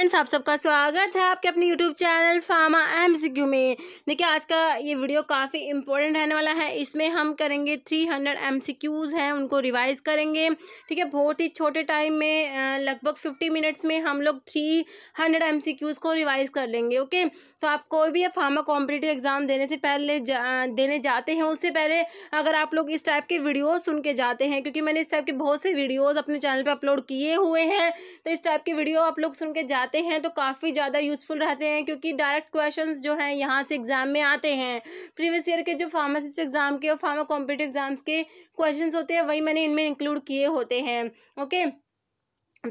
Friends आप सबका स्वागत है आपके अपने YouTube channel pharma M Q में देखिए आज का ये वीडियो काफ़ी इंपॉर्टेंट रहने वाला है इसमें हम करेंगे three hundred M C Qs हैं उनको रिवाइज करेंगे ठीक है बहुत ही छोटे टाइम में लगभग फिफ्टी मिनट्स में हम लोग three hundred M C Qs को रिवाइज कर लेंगे ओके तो आप कोई भी फार्मा कॉम्पिटेटिव एग्ज़ाम देने से पहले जा, देने जाते हैं उससे पहले अगर आप लोग इस टाइप के वीडियोज़ सुन के जाते हैं क्योंकि मैंने इस टाइप के बहुत से वीडियोज़ अपने चैनल पर अपलोड किए हुए हैं तो इस टाइप के वीडियो आप लोग सुन के जाते आते हैं तो काफ़ी ज़्यादा यूज़फुल रहते हैं क्योंकि डायरेक्ट क्वेश्चन जो हैं यहाँ से एग्ज़ाम में आते हैं प्रीवियस ईयर के जो फार्मासिस्ट एग्ज़ाम के और फार्मा कॉम्पिटिव एग्ज़ाम्स के क्वेश्चन होते हैं वही मैंने इनमें इंक्लूड किए होते हैं ओके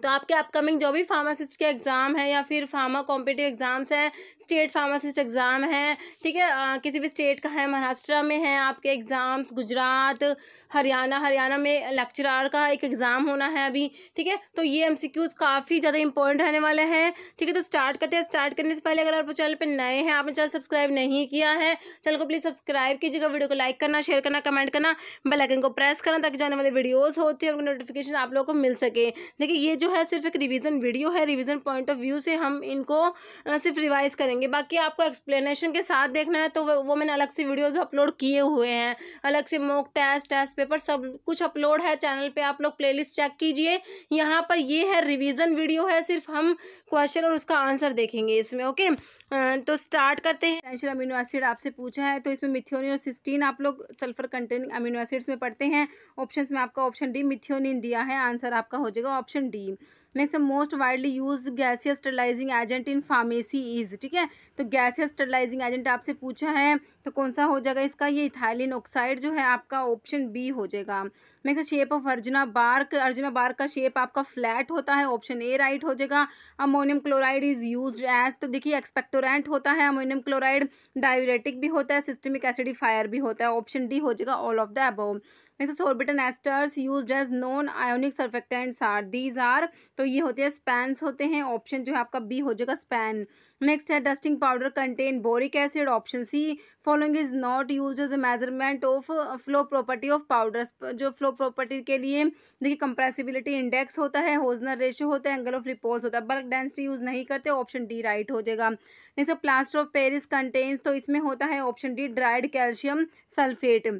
तो आपके अपकमिंग जो भी फार्मासिस्ट के एग्ज़ाम है या फिर फार्मा कॉम्पिटिव एग्ज़ाम्स हैं स्टेट फार्मासिस्ट एग्ज़ाम है ठीक है किसी भी स्टेट का है महाराष्ट्र में है आपके एग्ज़ाम्स गुजरात हरियाणा हरियाणा में लेक्चरार का एक एग्ज़ाम होना है अभी ठीक है तो ये एम काफ़ी ज़्यादा इंपॉर्टेंट रहने वाले हैं ठीक है तो स्टार्ट करते हैं स्टार्ट करने से पहले अगर आप चैनल पर नए हैं आपने चैनल सब्सक्राइब नहीं किया है चैनल को प्लीज़ सब्सक्राइब कीजिएगा वीडियो को लाइक करना शेयर करना कमेंट करना बेलाइकन को प्रेस करना ताकि जाने वाले वीडियोज़ होते हैं उनको नोटिफिकेशन आप लोगों को मिल सके देखिए ये जो है सिर्फ एक रिविज़न वीडियो है रिविज़न पॉइंट ऑफ व्यू से हम इनको सिर्फ रिवाइज़ करेंगे बाकी आपको एक्सप्लेनेशन के साथ देखना है तो वो मैंने अलग से वीडियोज़ अपलोड किए हुए हैं अलग से मोक टेस्ट टेस्ट पेपर सब कुछ अपलोड है चैनल पे आप लोग प्लेलिस्ट चेक कीजिए यहाँ पर ये है रिवीजन वीडियो है सिर्फ हम क्वेश्चन और उसका आंसर देखेंगे इसमें ओके तो स्टार्ट करते हैं एसेंशियल अमीनो एसिड आपसे पूछा है तो इसमें मिथ्योनिन और सिस्टीन आप लोग सल्फर कंटेनिंग अमीनो एसिड्स में पढ़ते हैं ऑप्शन में आपका ऑप्शन डी मिथ्योनिन दिया है आंसर आपका हो जाएगा option D next most widely use gaseous sterilising agent in pharmacy is ठीक है तो गैसियस स्टरलाइजिंग एजेंट आपसे पूछा है तो कौन सा हो जाएगा इसका ये इथाइलिन ऑक्साइड जो है आपका ऑप्शन बी हो जाएगा next shape of arjuna bark arjuna bark का शेप आपका फ्लैट होता है ऑप्शन ए राइट हो जाएगा ammonium chloride is use as तो देखिए एक्सपेक्टोरेंट होता है अमोनियम क्लोराइड डायबिटिक भी होता है सिस्टमिक एसिडिफायर भी होता है ऑप्शन डी हो जाएगा all of the above next sorbitan esters use as non ionic surfactants are these are तो ये होते हैं स्पैन्स होते हैं ऑप्शन जो है आपका बी हो जाएगा स्पैन नेक्स्ट है dusting powder contain boric acid option C following is not use as measurement of flow property of powders जो फ्लो प्रॉपर्टी के लिए देखिए कंप्रेसिबिलिटी इंडेक्स होता है होजनर रेशियो होता है एंगल ऑफ रिपोज होता है बल्क डेंसिटी यूज नहीं करते ऑप्शन डी राइट हो जाएगा next plaster of Paris contains तो इसमें होता है option D dried calcium sulphate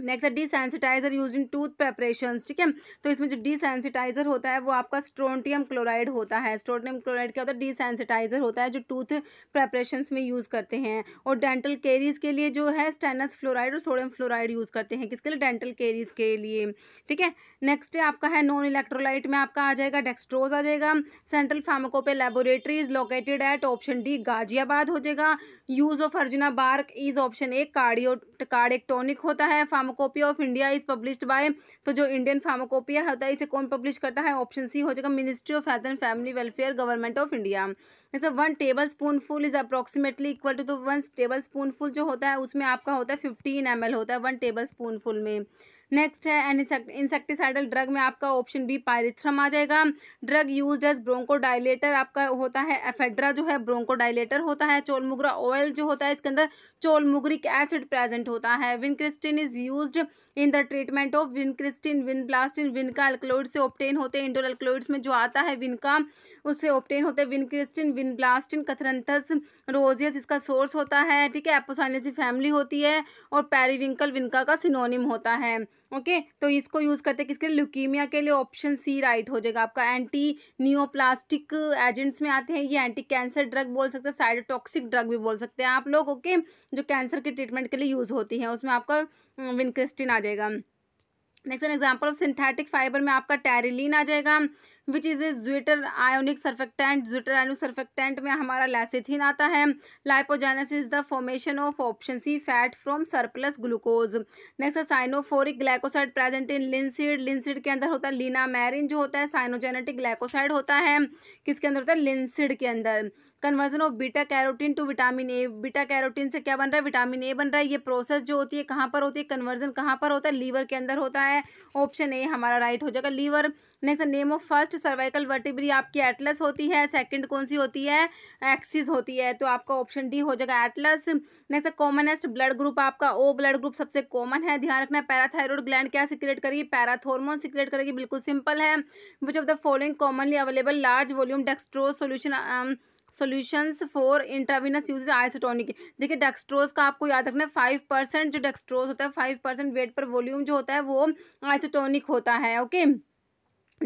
next है desensitiser use in tooth preparation ठीक है तो इसमें जो डिसेंसिटाइजर होता है वो आपका स्ट्रोटियम क्लोराइड होता है स्ट्रोटियम क्लोराइड क्या होता है डिसेंसिटाइजर होता है जो टूथ प्रेपरेशन में यूज़ करते हैं और डेंटल केरीज के लिए जो है स्टेनस फ्लोराइड और सोडियम फ्लोराइड यूज़ करते हैं किसके लिए डेंटल केरीज के लिए ठीक है नेक्स्ट आपका है नॉन इलेक्ट्रोलाइट में आपका आ जाएगा डेक्सट्रोज आ जाएगा central pharmacopoeia laboratories located at option D Ghaziabad हो जाएगा use of arjuna bark is option A cardio cardiotonic होता है pharmacopoeia of India is published by तो जो इंडियन फार्माकोपिया होता है इसे कौन पब्लिश करता है ऑप्शन सी हो जाएगा ministry of health and family welfare government of India जैसे one tablespoon full is approximately equal to तो वन टेबल स्पून फुल जो होता है उसमें आपका होता है फिफ्टीन एम होता है वन टेबल स्पून फुल में नेक्स्ट है इंसेक्टिसाइडल ड्रग में आपका ऑप्शन बी पायरिथ्रम आ जाएगा ड्रग यूज एज ब्रोंकोडाइलेटर आपका होता है एफेड्रा जो है ब्रोंकोडाइलेटर होता है चोलमुगरा ऑयल जो होता है इसके अंदर चोलमुगरिक एसिड प्रेजेंट होता है vincristine is use in the treatment of vincristine vinblastine vinca alkaloid से ऑप्टेन होते हैं इंडोर अल्कलोइड्स में जो आता है विनका उससे ऑप्टेन होते हैं विनक्रिस्टिन विनब्लास्टिन कथरंथस रोजियस इसका सोर्स होता है ठीक है एपोसाइनेसी फैमिली होती है और पेरीविंकल विनका का सिनोनिम होता है ओके तो इसको यूज़ करते हैं किसके लिए ल्यूकीमिया के लिए ऑप्शन सी राइट हो जाएगा आपका एंटी न्यूप्लास्टिक एजेंट्स में आते हैं ये एंटी कैंसर ड्रग बोल सकते हैं साइडोटॉक्सिक ड्रग भी बोल सकते हैं आप लोग ओके जो कैंसर के ट्रीटमेंट के लिए यूज़ होती है उसमें आपका विनक्रिस्टिन आ जाएगा next an example of synthetic fibre में आपका टेरिलीन आ जाएगा which is is zwitter ionic surfactant zwitter ionic surfactant में हमारा लैसिथिन आता है lipogenesis is the formation of option C fat from surplus glucose next है साइनोफोरिक ग्लाइकोसाइड प्रेजेंट इन लिनसिड लिनसिड के अंदर होता है लीना मैरिन जो होता है साइनोजेनेटिक ग्लाइकोसाइड होता है किसके अंदर होता है लिनसिड के अंदर conversion of beta carotene to vitamin A beta carotene से क्या बन रहा है विटामिन ए बन रहा है ये प्रोसेस जो होती है कहाँ पर होती है कन्वर्जन कहाँ पर होता है लीवर के अंदर होता है ऑप्शन ए हमारा राइट हो जाएगा liver next name of first cervical vertebra आपकी एटलस होती है सेकंड कौन सी होती है एक्सिस होती है तो आपका ऑप्शन डी हो जाएगा atlas next commonest blood group आपका ओ ब्लड ग्रुप सबसे कॉमन है ध्यान रखना पैराथायरोड ग्लैंड क्या सिक्रेट करेगी पैराथोरमोन सिक्रेट करेगी बिल्कुल सिंपल है which of the following commonly available large volume dextrose solution solutions for intravenous use isotonic देखिए डेक्सट्रोज का आपको याद रखना है फाइव परसेंट जो डेक्सट्रोज होता है five percent weight per volume जो होता है वो आइसोटोनिक होता है ओके okay?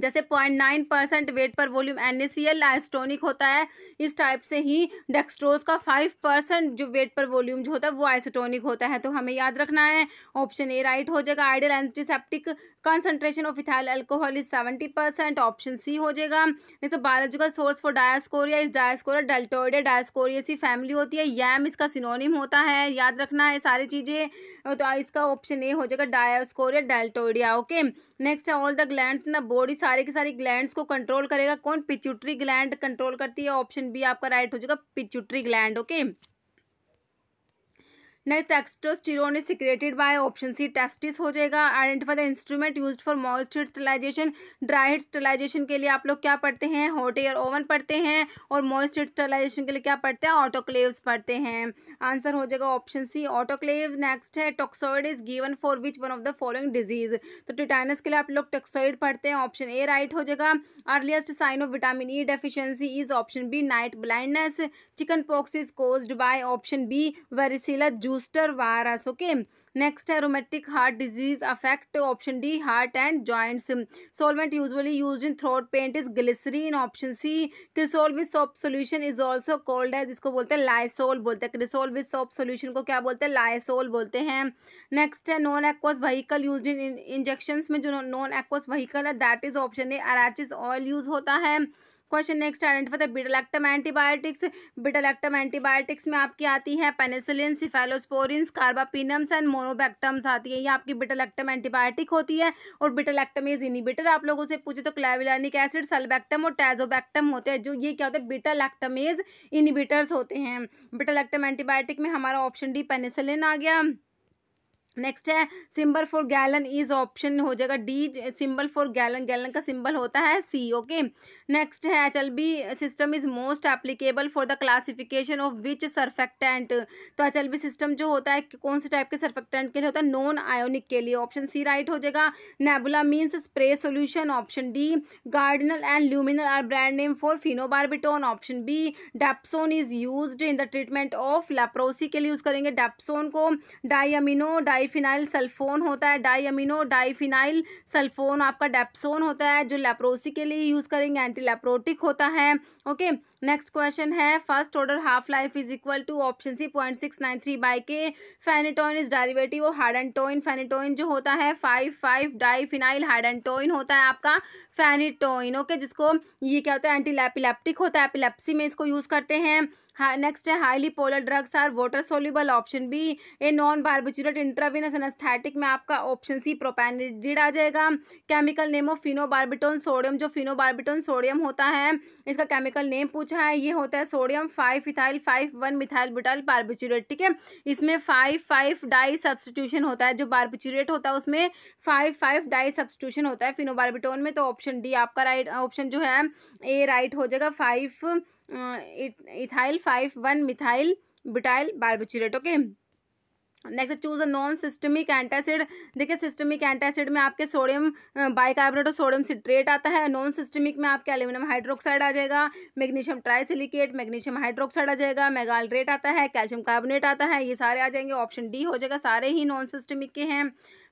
जैसे 0.9 percent weight per volume an isotonic होता है इस टाइप से ही डेक्सट्रोज का 5 परसेंट जो वेट पर वॉल्यूम जो होता है वो आइसोटोनिक होता है तो हमें याद रखना है ऑप्शन ए राइट हो जाएगा ideal antiseptic concentration of ethyl alcohol is seventy percent option C हो जाएगा जैसे biological source for dioscorea is dioscorea deltoidea सी फैमिली होती है यम इसका सिनोनिम होता है याद रखना है सारी चीज़ें तो इसका ऑप्शन ए हो जाएगा डायस्कोरिया डेल्टोडिया ओके नेक्स्ट है all the gland in the body सारे के सारे ग्लैंड्स को कंट्रोल करेगा कौन पिच्यूटरी ग्लैंड कंट्रोल करती है ऑप्शन बी आपका राइट हो जाएगा pituitary gland okay next testosterone is secreted by option C testis हो जाएगा identify the instrument use for moist sterilisation sterilisation dry heat sterilisation के लिए आप लोग क्या पढ़ते हैं हॉट एयर ओवन पढ़ते हैं और मॉइस्ट स्टेलाइजेशन के लिए क्या पढ़ते हैं ऑटोक्लेव्स पढ़ते हैं आंसर हो जाएगा ऑप्शन सी ऑटोक्लेव नेक्स्ट है toxoid is given for which one of the following disease तो टिटाइनस के लिए आप लोग टॉक्सॉइड पढ़ते हैं ऑप्शन ए राइट हो जाएगा earliest sign of vitamin E deficiency is option B night blindness chicken pox is caused by option B varicella zoster virus okay next है rheumatic heart disease affect option D heart and joints solvent usually use in throat paint is glycerin option C cresol with soap solution is also called है जिसको बोलते हैं Lysol बोलते हैं cresol with soap solution को क्या बोलते हैं लाइसोल बोलते हैं नेक्स्ट है non aqueous vehicle use in injection में जो नॉन एक्वस वहीकल है that is option A arachis oil use होता है question next identify beta lactam antibiotics beta lactam antibiotics में आपकी आती है penicillin cephalosporin carbapenems and monobactams आती है ये आपकी बिटलेक्टम एंटीबायोटिक होती है और इज इनिबिटर आप लोगों से पूछे तो क्लाविलानिक एसिड सलबैक्टम और टैजोबैक्टम होते हैं जो ये क्या होते हैं बिटालैक्टमेज इनिबिटर्स होते हैं बिटलेक्टम एंटीबायोटिक में हमारा ऑप्शन डी पेनिसिलिन आ गया नेक्स्ट है symbol for gallon is option हो जाएगा D symbol for gallon gallon का सिंबल होता है सी ओके नेक्स्ट है H L B system is most applicable for the classification of which surfactant तो एच एल बी सिस्टम जो होता है कौन से टाइप के सरफेक्टेंट के लिए होता है नॉन आयोनिक के लिए ऑप्शन सी राइट हो जाएगा nebula means spray solution option D Gardenal and Luminal are brand name for phenobarbitone option B dapsone is use in the treatment of leprosy के लिए यूज करेंगे डेप्सोन को डाइमिनो die diphenyl sulphone होता है di amino diphenyl sulphone आपका dapsone होता है जो लेप्रोसी के लिए यूज़ करेंगे एंटी लेप्रोटिक होता है ओके नेक्स्ट क्वेश्चन है first order half life is equal to option C point six nine three by K phenytoin is derivative of hydantoin phenytoin जो होता है फाइव फाइव डाईफिनाइल हाइडेंटोइन होता है आपका फेनेटोइन ओके जिसको ये क्या होता है एंटी एपिलेप्टिक होता है एपिलेप्सी में इसको यूज़ करते हैं नेक्स्ट हाँ, है highly polar drugs are water soluble option B a non barbiturate intravenous anaesthetic में आपका ऑप्शन सी प्रोपेनिडिड आ जाएगा chemical name of phenobarbitone sodium जो फिनोबार्बिटोन सोडियम होता है इसका केमिकल नेम पूछा है ये होता है sodium five ethyl five one methyl butyl barbiturate ठीक है इसमें फाइव फाइव डाई सब्सटीट्यूशन होता है जो बारबोचुरेट होता है उसमें फाइव फाइव डाई सब्सटीट्यूशन होता है फिनोबार्बिटोन में तो ऑप्शन डी आपका राइट ऑप्शन जो है ए राइट हो जाएगा five ethyl five one methyl butyl barbiturate okay next choose a non systemic antacid देखिए सिस्टमिक एंटासिड में आपके सोडियम बाइकार्बोनेट और सोडियम सिट्रेट आता है नॉन सिस्टमिक में आपके एल्यूमिनियम हाइड्रोक्साइड आ जाएगा मैग्नीशियम ट्राइसिलिकेट मैग्नीशियम हाइड्रोक्साइड आ जाएगा मेगाल्ड्रेट आता है कैल्शियम कार्बोनेट आता है ये सारे आ जाएंगे ऑप्शन डी हो जाएगा सारे ही नॉन सिस्टमिक के हैं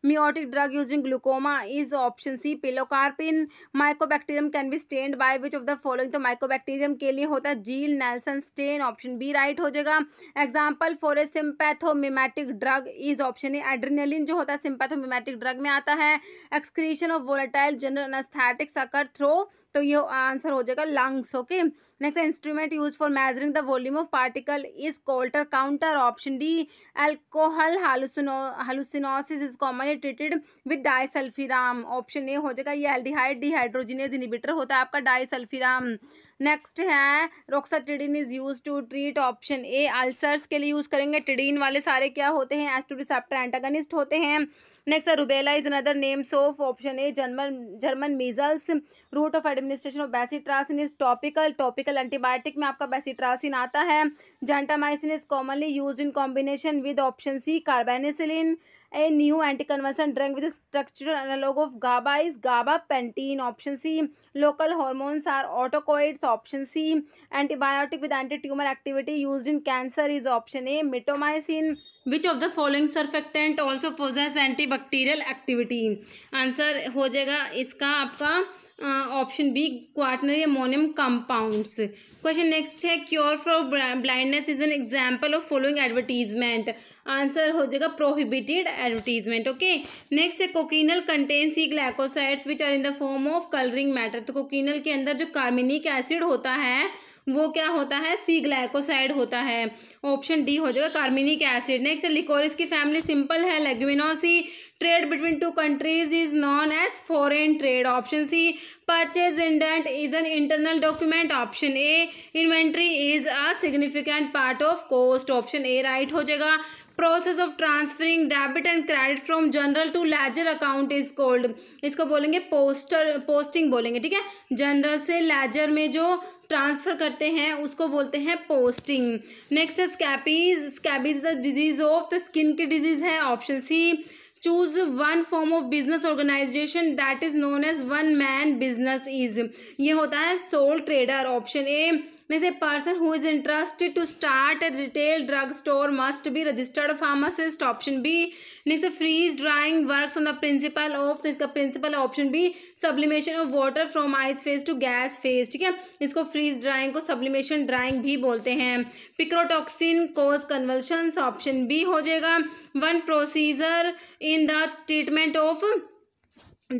miotic drug using glaucoma is option C pilocarpine mycobacterium can can be stained which of the following following तो mycobacterium के लिए होता है Ziehl Neelsen stain option B right हो जाएगा example for a sympathomimetic drug is option A adrenaline जो होता है सिम्पैथोमिमेटिक ड्रग में आता है excretion of volatile general anaesthetics occur through तो ये आंसर हो जाएगा lungs okay next instrument use for measuring the volume of particle is Coulter counter option D alcohol hallucinosis is commonly treated with disulfiram option A हो जाएगा ये aldehyde dehydrogenase inhibitor होता है आपका डाइसल्फिराम नेक्स्ट है roxatidine is use to treat option A ulcers के लिए use करेंगे टिडिन वाले सारे क्या होते हैं एस्टू एंटागनिस्ट होते हैं next rubella is another names of option A German German measles route of administration of bacitracin is topical topical antibiotic में आपका बेसिट्रासिन आता है gentamicin is commonly use in combination with option C carbenicillin A new anti conversion drug with structural analogue of GABA is gabapentin option C local hormones are autacoids option C antibiotic with anti tumour activity use in cancer is option A mitomycin which of the following surfactant also possess antibacterial activity answer हो जाएगा इसका आपका option B quaternary ammonium compounds question next है cure for blindness is an example of following advertisement answer हो जाएगा prohibited advertisement okay next है cochineal contain C glycosides which are in the form of colouring matter तो cochineal के अंदर जो कार्मिनिक acid होता है वो क्या होता है सी ग्लाइकोसाइड होता है ऑप्शन डी हो जाएगा कार्मिनिक एसिड नेक्स्ट लिकोरिस की फैमिली सिंपल है leguminosae trade between two countries is known as foreign trade option C purchase indent is an internal document option A inventory is a significant part of cost option A right हो जाएगा process of transferring debit and credit from journal to ledger account is called इसको बोलेंगे poster posting बोलेंगे ठीक है general से laser में जो ट्रांसफ़र करते हैं उसको बोलते हैं पोस्टिंग नेक्स्ट है scabies scabies the disease of the skin की डिजीज़ है option C choose one form of business organisation that is known as one man business is ये होता है सोल ट्रेडर ऑप्शन ए में से person who is interested to start a retail drug store must be registered pharmacist option B next freeze drying work on the principle of इसका principle option B sublimation of water from ice phase to gas phase ठीक है इसको freeze drying को sublimation drying भी बोलते हैं picrotoxin cause convulsion option B हो जाएगा one procedure in in the treatment of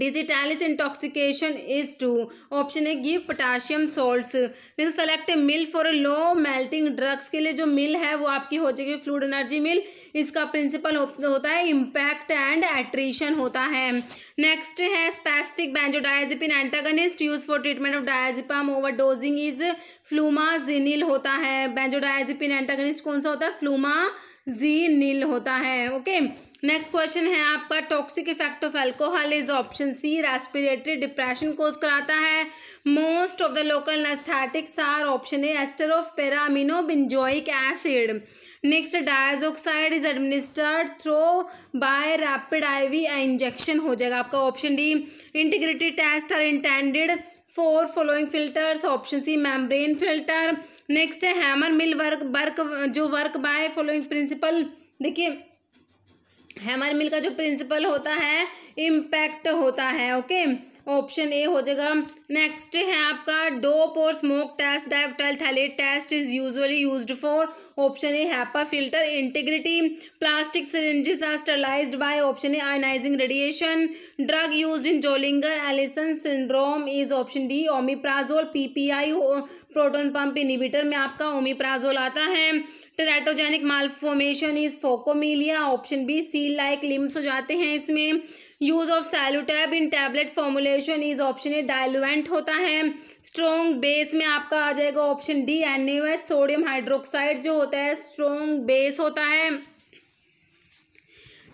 digitalis intoxication is to option है give potassium salt next select mill for low melting drugs के लिए जो मिल है वो आपकी हो जाएगी फ्लूड एनर्जी मिल इसका प्रिंसिपल होता है इम्पैक्ट एंड एट्रीशन होता है नेक्स्ट है specific benzodiazepine antagonist use for treatment of diazepam over dosing is flumazenil होता है बैंजोडायाजिपिन एंटागनिस्ट कौन सा होता है फ्लूमा जी नील होता है ओके नेक्स्ट क्वेश्चन है आपका toxic effect of alcohol is option C respiratory depression cause कराता है most of the local anaesthetics are option A ester of para amino benzoic acid next diazoxide is administered through by rapid IV injection हो जाएगा आपका option D integrity test are intended for following filters option C membrane filter next है hammer mill work work जो work by following principle देखिए hammer mill का जो principal होता है इम्पैक्ट होता है ओके okay? ऑप्शन ए हो जाएगा नेक्स्ट है आपका डोप और smoke test dioctyl phthalate test is usually used for option A HEPA filter integrity plastic syringes are sterilise by option A ionising radiation drug use in Zollinger Ellison syndrome is option D omeprazole PPI proton pump inhibitor में आपका omeprazole आता है teratogenic malformation is phocomelia option B seal like limbs हो जाते हैं इसमें use of Cellutab in tablet formulation is option A diluent होता है स्ट्रॉन्ग बेस में आपका आ जाएगा option D an sodium hydroxide जो होता है स्ट्रॉन्ग बेस होता है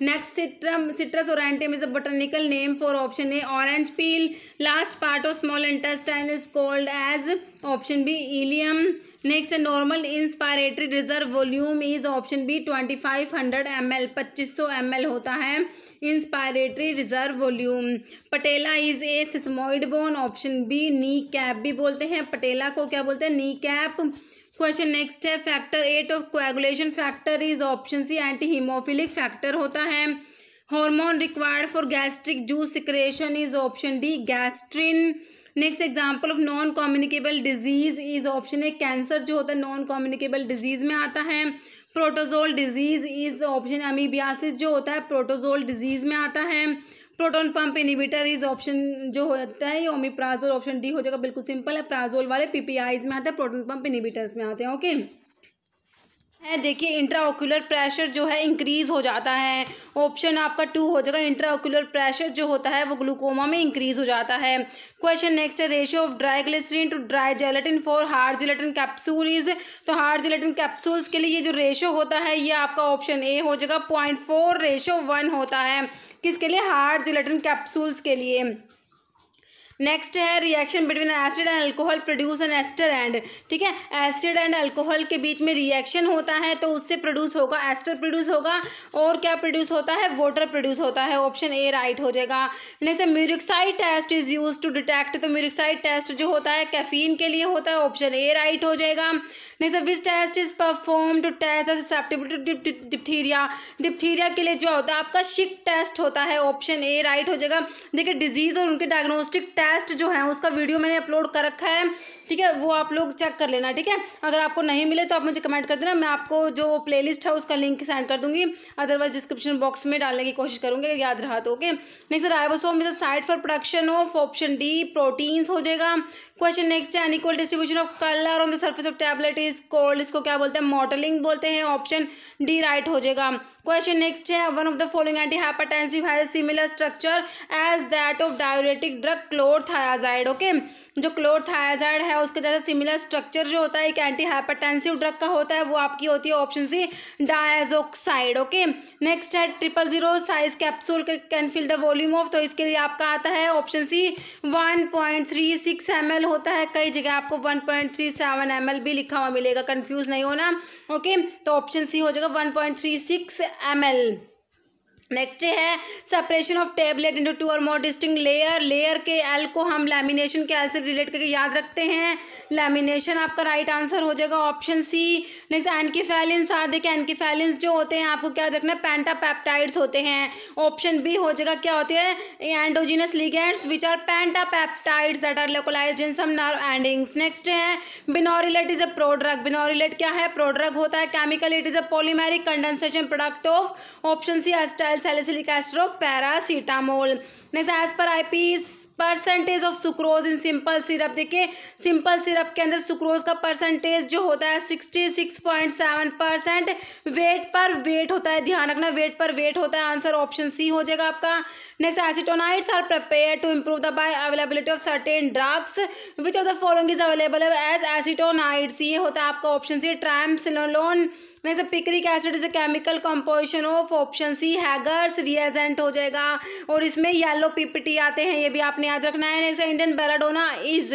next citrum citrus antim is a botanical name for option A orange peel last part of small intestine is called as option B ileum next normal inspiratory reserve volume is option B twenty five hundred M L पच्चीस सौ M L होता है inspiratory reserve volume patella is a sesamoid bone option B knee cap भी बोलते हैं patella को क्या बोलते हैं नी कैप क्वेश्चन नेक्स्ट है factor eight of coagulation factor is option C anti haemophilic factor होता है hormone required for gastric juice secretion is option D gastrin next example of non communicable disease is option A cancer जो होता है non communicable disease में आता है protozoal disease is option amoebiasis जो होता है प्रोटोजोल डिजीज में आता है proton pump inhibitor is option जो होता है ये ओमिप्राजोल ऑप्शन डी हो जाएगा बिल्कुल सिंपल है प्राजोल वाले पीपीआईज में आते हैं प्रोटोन पंप इनिबिटर्स में आते हैं ओके है देखिए इंट्राओकुलर प्रेशर जो है इंक्रीज़ हो जाता है ऑप्शन आपका टू हो जाएगा इंट्राओकुलर प्रेशर जो होता है वो ग्लूकोमा में इंक्रीज़ हो जाता है क्वेश्चन नेक्स्ट है ratio of dry glycerine to dry gelatin for hard gelatin is तो हार्ड जेलेटिन कैप्सूल्स के लिए ये जो रेशियो होता है ये आपका ऑप्शन ए हो जाएगा पॉइंट फोर वन होता है किसके लिए हार्ड जेलेटिन कैप्सूल्स के लिए नेक्स्ट है reaction between acid and alcohol produce an ester and ठीक है एसिड एंड अल्कोहल के बीच में रिएक्शन होता है तो उससे प्रोड्यूस होगा एस्टर प्रोड्यूस होगा और क्या प्रोड्यूस होता है वाटर प्रोड्यूस होता है ऑप्शन ए राइट हो जाएगा जैसे murexide test is use to detect तो म्यूरिक्साइड टेस्ट जो होता है कैफीन के लिए होता है ऑप्शन ए राइट हो जाएगा next which test is perform to test diphtheria diphtheria के लिए जो होता है आपका शिक टेस्ट होता है ऑप्शन ए राइट हो जाएगा देखिए डिजीज़ और उनके डायग्नोस्टिक टेस्ट जो है उसका वीडियो मैंने अपलोड कर रखा है ठीक है वो आप लोग चेक कर लेना ठीक है अगर आपको नहीं मिले तो आप मुझे कमेंट कर देना मैं आपको जो प्ले है उसका लिंक सेंड कर दूँगी अदरवाइज डिस्क्रिप्शन बॉक्स में डालने की कोशिश करूँगी याद रहा तो okay next ribosome is a site for production of option D proteins हो जाएगा क्वेश्चन नेक्स्ट है unequal distribution of colour on the surface of tablet is called इसको क्या बोलते हैं मॉडलिंग बोलते हैं ऑप्शन डी राइट हो जाएगा क्वेश्चन नेक्स्ट है one of the following anti hypertensive है similar structure as that of diuretic drug chlor okay जो क्लोर है है उसके जैसे सिमिलर स्ट्रक्चर जो होता है एक एंटी हाइपरटेंसिव ड्रग का होता है वो आपकी होती है option C diazoxide okay next है triple zero size capsule can fill the volume of तो इसके लिए आपका आता है option C one point three six M L होता है कई जगह आपको one point three seven M L भी लिखा हुआ मिलेगा कन्फ्यूज नहीं होना ओके तो ऑप्शन सी हो जाएगा one point three six M L next है separation of tablet into two और मोर डिस्टिंग लेयर लेयर के एल को हम लैमिनेशन के एल से रिलेट करके याद रखते हैं लैमिनेशन आपका राइट आंसर हो जाएगा option C next enkephalins are देखिए एनकीफेलिन्स जो होते हैं आपको क्या देखना है पेंटापेप्टाइड्स होते हैं ऑप्शन बी हो जाएगा क्या होते हैं endogenous ligands which are pentapeptides that are localise in some nerve endings next है बिनोरिलेट इज अ प्रोड्रग बिनोरिलेट क्या है प्रोड्रग होता है chemical it is a polymeric condensation product of option C acetyl salicylic acid paracetamol next as per ip's percentage of sucrose in simple syrup देखिए simple syrup के अंदर sucrose का percentage जो होता है sixty six point seven percent weight per weight होता है ध्यान रखना वेट पर वेट होता है आंसर ऑप्शन सी हो जाएगा आपका next acetonides are prepare to improve the bioavailability of certain drugs which of the following is available as acetonides ये होता है आपका ऑप्शन सी ट्राइम सिलोलोन में से picric acid is a chemical composition of option C Hager's reagent हो जाएगा और इसमें येलो पीपीटी आते हैं ये भी आपने याद रखना है next Indian belladonna is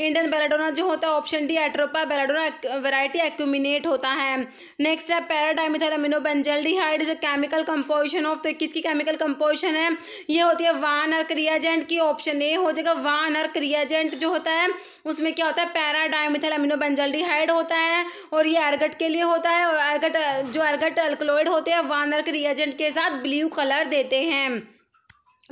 Indian belladonna जो होता है option D Atropa belladonna variety acuminata होता है नेक्स्ट है paradimethylaminobenzaldehyde is a chemical composition of तो किसकी केमिकल कंपोजिशन है ये होती है वान अर्क रिएजेंट की ऑप्शन ए हो जाएगा वान अर्क रियाजेंट जो होता है उसमें क्या होता है पैराडाइमिथाइल अमीनोबेंजल डिहाइड होता है और ये अर्गट के लिए होता है अर्गट जो अर्गट अल्कलॉइड होते हैं वानर के रिएजेंट के साथ ब्लू कलर देते हैं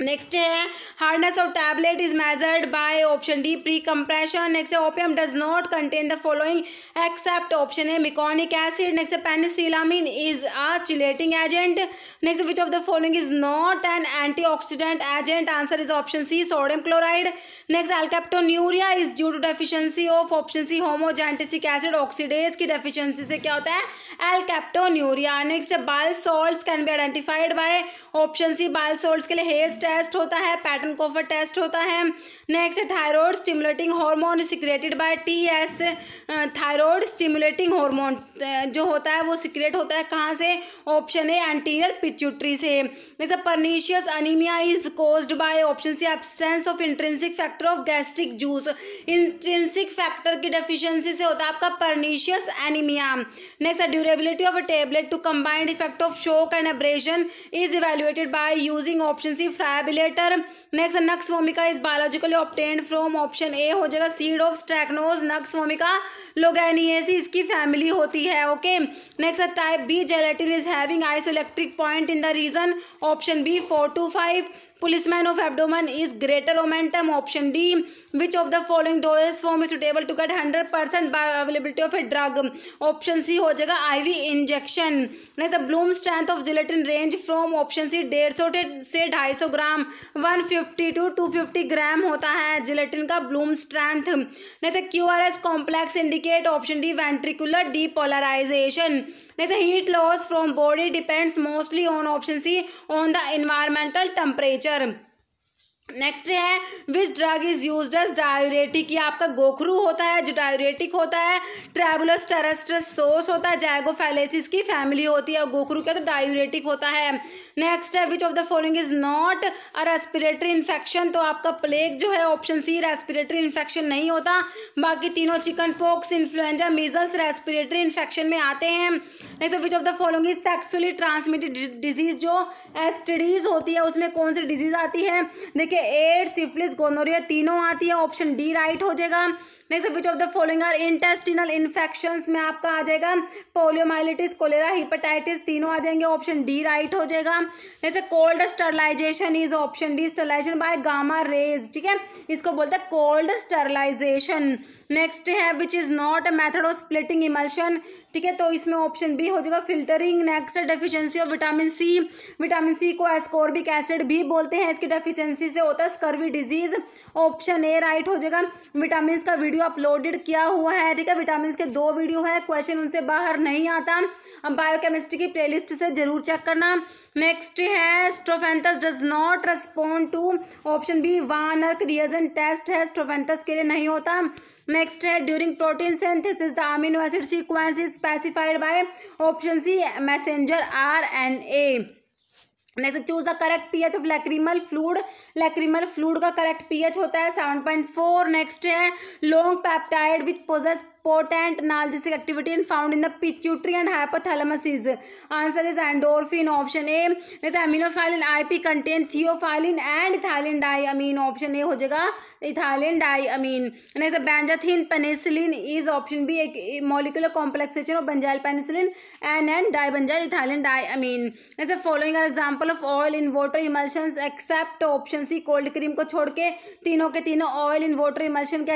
नेक्स्ट है hardness of tablet is measured by option D pre compression next है opium does not contain the following except option है मिकॉनिक एसिड नेक्स्ट है penicillamine is a chelating agent next which of the following is not an antioxidant agent answer is option C sodium chloride next alkaptonuria is due to deficiency of option C homogentisic acid oxidase की deficiency से क्या होता है alkaptonuria next बाल salts can be identified by option C bile salts के लिए haste test होता है पैटर्न कोफर टेस्ट होता है next thyroid stimulating hormone secreted by T S thyroid stimulating hormone जो होता है वो सिक्रेट होता है कहाँ से ऑप्शन है एंटीरियर पिच्यूटरी से next pernicious anaemia is caused by option C absence of intrinsic factor of gastric juice intrinsic factor की डेफिशिएंसी से होता है आपका pernicious anaemia next durability of a tablet to combined effect of shock and abrasion is evaluated by using option C friabilator next nux vomica is biological obtained from option A हो जाएगा seed of strychnos nux vomica loganiaceae इसकी family होती है okay next type B gelatin is having isoelectric point in the region option B four to five policeman of abdomen is greater momentum option d which of the following doses form is suitable to get 100% availability of a drug option C हो जाएगा IV injection next bloom strength of gelatin range from option C डेढ़ सौ से ढाई सौ gram one fifty to two fifty gram होता है gelatin का bloom strength next Q R S complex indicate option D ventricular depolarization next the heat loss from body depends mostly on option c on the environmental temperature next है which drug is use as diuretic ये आपका गोखरू होता है जो diuretic होता है ट्रेबुलस टेरेस्ट्रस सोस होता है जैगोफेलेसिस की फैमिली होती है और गोखरू का तो डायोरेटिक होता है नेक्स्ट है which of the following is not a respiratory infection तो आपका प्लेग जो है ऑप्शन सी रेस्पिरेटरी इन्फेक्शन नहीं होता बाकी तीनों chicken pox influenza measles respiratory infection में आते हैं next which of the following is sexually transmitted disease जो एस होती है उसमें कौन सी डिजीज आती है देखिए है एड सिफिलिस गोनोरिया तीनों आती है ऑप्शन डी राइट हो जाएगा next which of the following are intestinal infection में आपका आ जाएगा पोलियोमाइलिटिस कोलेरा हिपेटाइटिस तीनों आ जाएंगे ऑप्शन डी राइट हो जाएगा next cold sterilization is option D sterilization by gamma rays ठीक है इसको बोलते हैं कोल्ड स्टरलाइजेशन नेक्स्ट है which is not a method of splitting emulsion ठीक है तो इसमें ऑप्शन बी हो जाएगा filtering next deficiency of vitamin C vitamin C को एस्कोर्बिक एसिड भी बोलते हैं इसकी डेफिशिएंसी से होता है scurvy disease option A right हो जाएगा विटामिन का वीडियो अपलोडेड किया हुआ है ठीक है विटामिन के दो वीडियो है क्वेश्चन उनसे बाहर नहीं आता बायोकेमिस्ट्री की प्लेलिस्ट से जरूर चेक करना नेक्स्ट है strophanthus does not respond to option B one अर्क रियजन टेस्ट है स्टोफेंथस के लिए नहीं होता नेक्स्ट है during protein synthesis the amino acid sequence is specified by option C messenger R N A next choose the correct pH of lacrimal fluid lacrimal fluid का correct pH होता है seven point four next है long peptide which possesses potent analgesic activity and found in the pituitary and hypothalamus answer is endorphin option A नहीं तो aminophylline आई theophylline and ethylene diamine option A हो जाएगा ethylene diamine नहीं तो benzathine is option B एक molecular complexation of benzyl penicillin and and dibenzyl ethylene diamine नहीं तो following example of oil in water emulsion except option C cold cream को छोड़ के तीनों के तीनों ऑयल इन वाटर इमल्शन के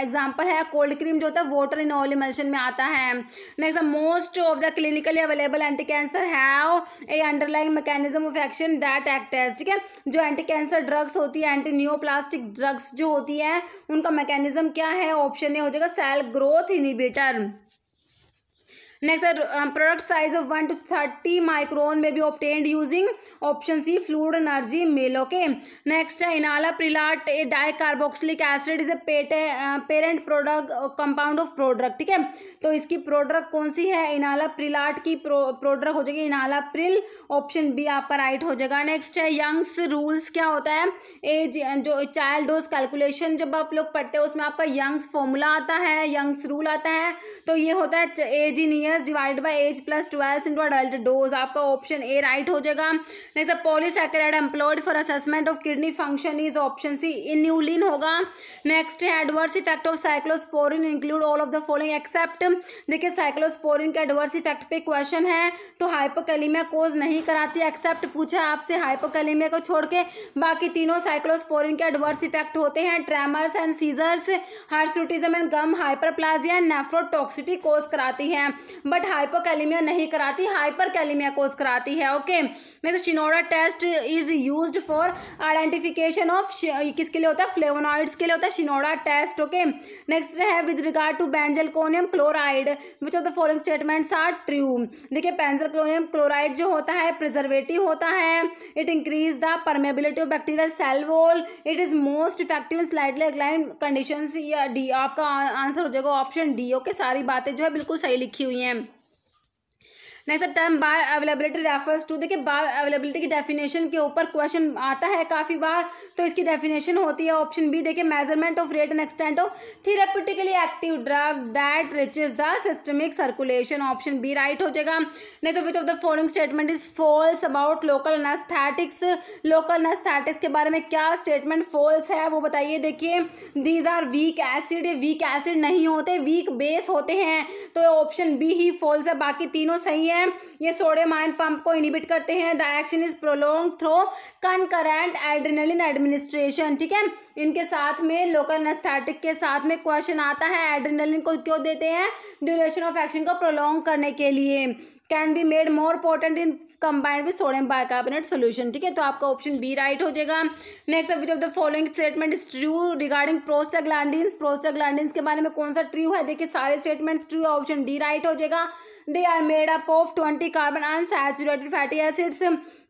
एग्जाम्पल है कोल्ड क्रीम जो होता है water इन oily मेंशन में आता है next most of the clinically available anti cancer have a underline mechanism of action that act as ठीक है जो एंटी कैंसर ड्रग्स होती है एंटी न्योप्लास्टिक ड्रग्स जो होती है उनका मैकेनिज्म क्या है ऑप्शन ए हो जाएगा cell growth inhibitor next product size of one to thirty micron में भी obtained using option C fluid energy mill okay next है enalaprilat a dicarboxylic acid is a पेटे parent product compound of product ठीक है तो इसकी product कौन सी है इनाला प्रिलाट की प्रोडक्ट हो जाएगी इनाला प्रिल ऑप्शन बी आपका राइट हो जाएगा नेक्स्ट है यंग्स रूल्स क्या होता है एज जो चाइल्ड डोज कैलकुलेशन जब आप लोग पढ़ते हो उसमें आपका यंग्स फॉर्मूला आता है यंग्स रूल आता है तो ये होता है age in year years divide by age plus twelfth into adult dose आपका ऑप्शन ए राइट हो जाएगा next polysaccharide employed for assessment of kidney function is option C inulin होगा नेक्स्ट है adverse effect of cyclosporin include all of the following except देखिए cyclosporin के adverse effect पे question है तो हाइपोकैलेमिया कोज नहीं कराती एक्सेप्ट पूछा आपसे हाइपोकैलेमिया को छोड़ के बाकी तीनों साइक्लोस्पोरिन के एडवर्स इफेक्ट होते हैं tremors and seizures hirsutism and gum hyperplasia nephrotoxicity cause कराती है बट हाइपोकैलीमिया नहीं कराती हाइपर कैलीमिया कोज कराती है ओके नेक्स्ट तो Shinoda test is use for identification of किसके लिए होता है फ्लेवोनॉइड्स के लिए होता है शिनोडा टेस्ट ओके नेक्स्ट है with regard to benzalkonium chloride which of the following statements are true देखिए बेंजल क्लोनियम क्लोराइड जो होता है प्रिजर्वेटिव होता है it increase the permeability of bacterial cell wall it is most effective in slightly alkaline condition या D आपका answer हो जाएगा ऑप्शन डी ओके सारी बातें जो है बिल्कुल सही लिखी हुई हैं am next term bioavailability refers to देखिए बाय अवेलेबिलिटी की डेफिनेशन के ऊपर क्वेश्चन आता है काफ़ी बार तो इसकी डेफिनेशन होती है ऑप्शन बी देखिए measurement of rate and extent of therapeutically active drug that reach the systemic circulation option B right हो जाएगा next which of the following statement is false about local anaesthetics local anaesthetics के बारे में क्या statement false है वो बताइए देखिए these are weak acid weak acid नहीं होते वीक बेस होते हैं तो ऑप्शन बी ही फॉल्स है बाकी तीनों सही है है ये सोडियम आयन पंप को इनिबिट करते हैं the is prolong through concurrent adrenaline administration ठीक है इनके साथ में लोकल नेस्थेटिक के साथ में क्वेश्चन आता है एड्रीनलिन को क्यों देते हैं ड्यूरेशन ऑफ एक्शन को प्रोलोंग करने के लिए can be made more important in combined with sodium bicarbonate solution ठीक है तो आपका ऑप्शन बी राइट हो जाएगा next which of the following statement is true regarding prostaglandins prostaglandins के बारे में कौन सा ट्रू है देखिए सारे स्टेटमेंट्स ट्रू है ऑप्शन डी राइट हो जाएगा they are made up of twenty carbon unsaturated fatty acids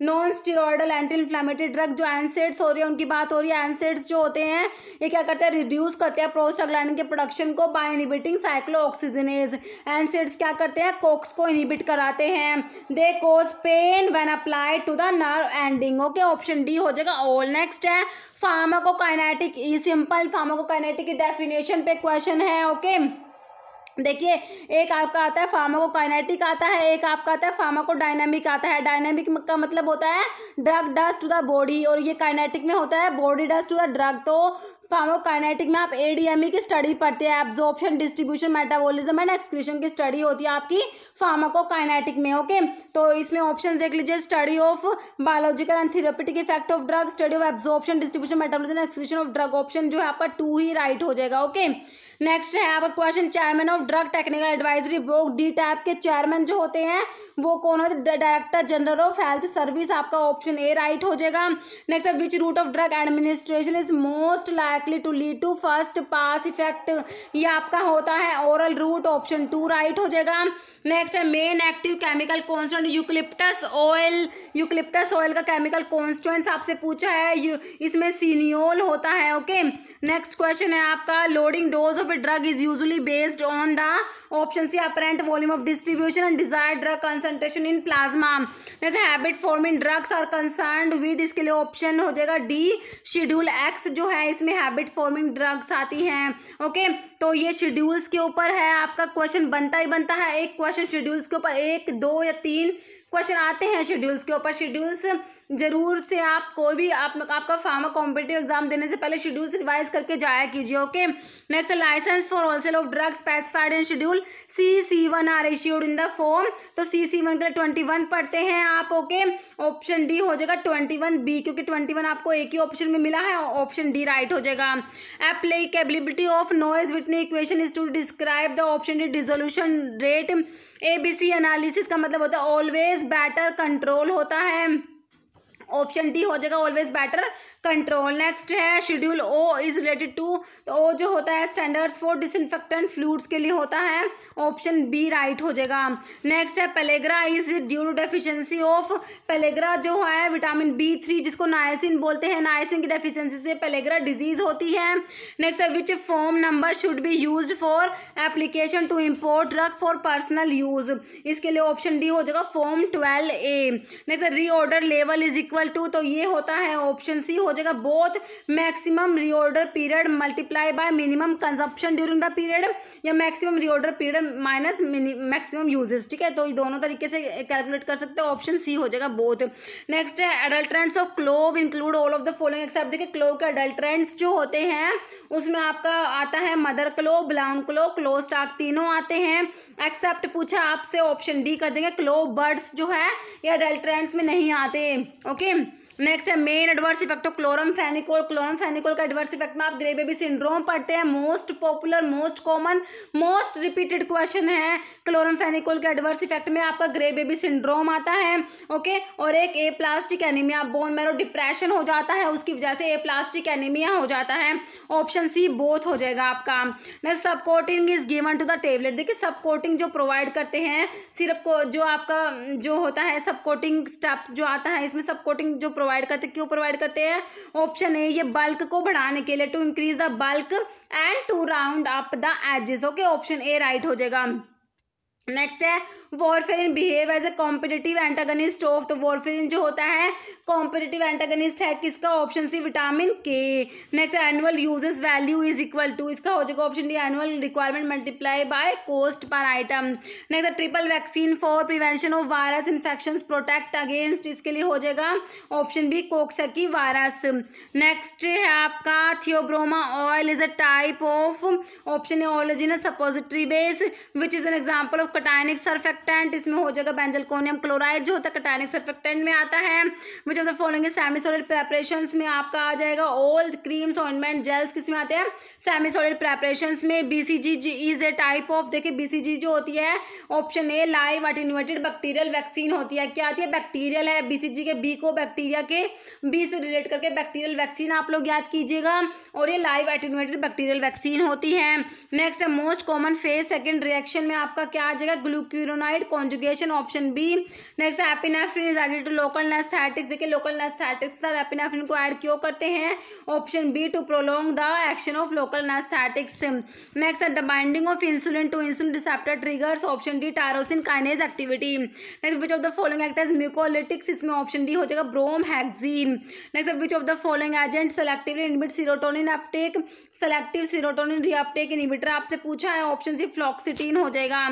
non steroidal anti inflammatory drug जो एनसेड्स हो रही है उनकी बात हो रही है एनसेड्स जो होते हैं ये क्या करते हैं रिड्यूस करते हैं प्रोस्टाग्लैंड के प्रोडक्शन को by inhibiting cyclooxygenase NSAIDs क्या करते हैं कोक्स को इनिबिट कराते हैं they cause pain when apply to the nerve ending okay option D हो जाएगा ऑल नेक्स्ट है फार्माकोकाइनेटिक ई सिंपल फार्माकोकाइनेटिक की डेफिनेशन पे क्वेश्चन है ओके okay? देखिए एक आपका आता है फार्माकोकाइनेटिक आता है एक आपका आता है फार्माकोडाइनेमिक आता है डायनेमिक का मतलब होता है drug does to the body और ये काइनेटिक में होता है body does to the drug तो फार्माकोकाइनेटिक में आप एडीएमई e की स्टडी पढ़ते हैं absorption distribution metabolism and excretion की स्टडी होती है आपकी फार्माकोकाइनेटिक में ओके तो इसमें ऑप्शन देख लीजिए study of biological and therapeutic effect of drug study of absorption distribution metabolism excretion of drug option जो है आपका टू ही राइट हो जाएगा ओके नेक्स्ट है आपका question chairman of drug technical advisory board DTAB के chairman जो होते हैं वो कौन होते director general of health service आपका ऑप्शन ए राइट हो जाएगा नेक्स्ट है which route of drug administration is most likely to lead to first pass effect ये आपका होता है oral route option two right हो जाएगा नेक्स्ट है main active chemical constant eucalyptus oil eucalyptus oil का केमिकल कॉन्स्टेंट आपसे पूछा है इसमें सीनियोल होता है ओके नेक्स्ट क्वेश्चन है आपका loading dose of a drug is usually based on the option C apparent volume of distribution and desire drug concentration in plasma जैसे habit form in drugs are concern with इसके लिए option हो जाएगा D schedule x जो है इसमें habit forming drugs आती हैं ओके तो ये शेड्यूल्स के ऊपर है आपका क्वेश्चन बनता ही बनता है एक क्वेश्चन शेड्यूल्स के ऊपर एक दो या तीन क्वेश्चन आते हैं शेड्यूल्स के ऊपर शेड्यूल्स जरूर से आप कोई भी आप आपका फार्मा कॉम्पिटेटिव एग्जाम देने से पहले शेड्यूल्स रिवाइज करके जाया कीजिए okay next licence for wholesale of drugs specified in schedule C C one are issued in the form तो सी सी वन के लिए ट्वेंटी वन पढ़ते हैं आप ओके ऑप्शन डी हो जाएगा ट्वेंटी वन बी क्योंकि ट्वेंटी वन आपको एक ही ऑप्शन में मिला है ऑप्शन डी राइट हो जाएगा applicability of Noyes Whitney equation is to describe the option D dissolution rate A B C analysis का मतलब होता है ऑलवेज बेटर कंट्रोल होता है ऑप्शन डी हो जाएगा ऑलवेज बेटर कंट्रोल नेक्स्ट है schedule O is related to O जो होता है स्टैंडर्ड्स फॉर डिसइनफेक्टेंट फ्लूड्स के लिए होता है ऑप्शन बी राइट हो जाएगा नेक्स्ट है pellagra is due to deficiency of pellagra जो है विटामिन बी थ्री जिसको नायसिन बोलते हैं नायसिन की डेफिशिएंसी से पेलेग्रा डिजीज होती है नेक्स्ट है which form number should be use for application to import drug for personal use इसके लिए ऑप्शन डी हो जाएगा form twelve A next reorder level is equal to तो ये होता है ऑप्शन सी हो जाएगा both maximum reorder period multiply by minimum consumption during the period या maximum reorder period minus maximum uses ठीक है तो दोनों तरीके से कैलकुलेट कर सकते हो ऑप्शन सी हो जाएगा बोथ नेक्स्ट है adulterants of clove include all of the following except देखिए क्लोव के एडल्ट्रेंट्स जो होते हैं उसमें आपका आता है mother clove blown clove clove stalk तीनों आते हैं एक्सेप्ट पूछा आपसे ऑप्शन डी कर देंगे क्लो बर्ड्स जो है ये एडल्ट्रेंट्स में नहीं आते ओके okay? नेक्स्ट है main adverse effect of chloramphenicol chloramphenicol का एडवर्स इफेक्ट में आप ग्रे बेबी सिंड्रोम पढ़ते हैं most popular most common most repeated question है क्लोरम फेनिकोल के एडवर्स इफेक्ट में आपका ग्रे बेबी सिंड्रोम आता है ओके और एक aplastic anaemia bone marrow depression हो जाता है उसकी वजह से ए प्लास्टिक एनीमिया हो जाता है ऑप्शन सी बोथ हो जाएगा आपका next subcoating is given to the tablet देखिए सब कोटिंग जो प्रोवाइड करते हैं सिर्फ को जो आपका जो होता है सब कोटिंग स्टेप जो आता है इसमें सब कोटिंग जो प्रोवाइड करते क्यों प्रोवाइड करते हैं ऑप्शन है ये बल्क को बढ़ाने के लिए to increase the bulk and to round up the edges okay option A right हो जाएगा नेक्स्ट है warfarin behave as a competitive antagonist of तो वॉरफेरिन जो होता है कॉम्पिटेटिव एंटागनिस्ट है किसका option C vitamin K next annual uses value is equal to इसका हो जाएगा option D annual requirement multiply by cost per item next triple vaccine for prevention of virus infection protect against इसके लिए हो जाएगा option B coxsackie virus next है आपका theobroma oil is a type of option oleaginous suppository base which is an example of cationic surfactant इसमें हो जाएगा बेंजलकोनियम chloride जो होता है कटायनिक सर्फेक्टेंट में आता है मुझे उससे फॉलोइंग सेमी सॉलिड प्रेपरेशन में आपका आ जाएगा ओल्ड क्रीम्स ऑइनमेंट जेल्स किस में आते हैं सेमी सॉलिड प्रेपरेशन में B C G is a type of देखिए बी सी जी जो होती है option A live attenuated bacterial vaccine होती है क्या आती है बैक्टीरियल है बी सी जी के बी को बैक्टीरिया के बी से रिलेट करके बैक्टीरियल वैक्सीन आप लोग याद कीजिएगा और ये लाइव अटेन्यूटेड बैक्टीरियल वैक्सीन होती है next most common phase second reaction में आपका क्या जाएगा glucuronide conjugation option B next epinephrine is added to local anaesthetics देखिए लोकल नेस्थेटिक्स के साथ एपिनाफ्रिन को ऐड क्यों करते हैं option B to prolong the action of local anaesthetics next the binding of insulin to insulin receptor triggers option D tyrosine kinase activity next which of the following act as mucolytics इसमें option D हो जाएगा bromhexine next which of the following agent selectively inhibit serotonin uptake selective serotonin reuptake inhibitor आपसे पूछा है option C fluoxetine हो जाएगा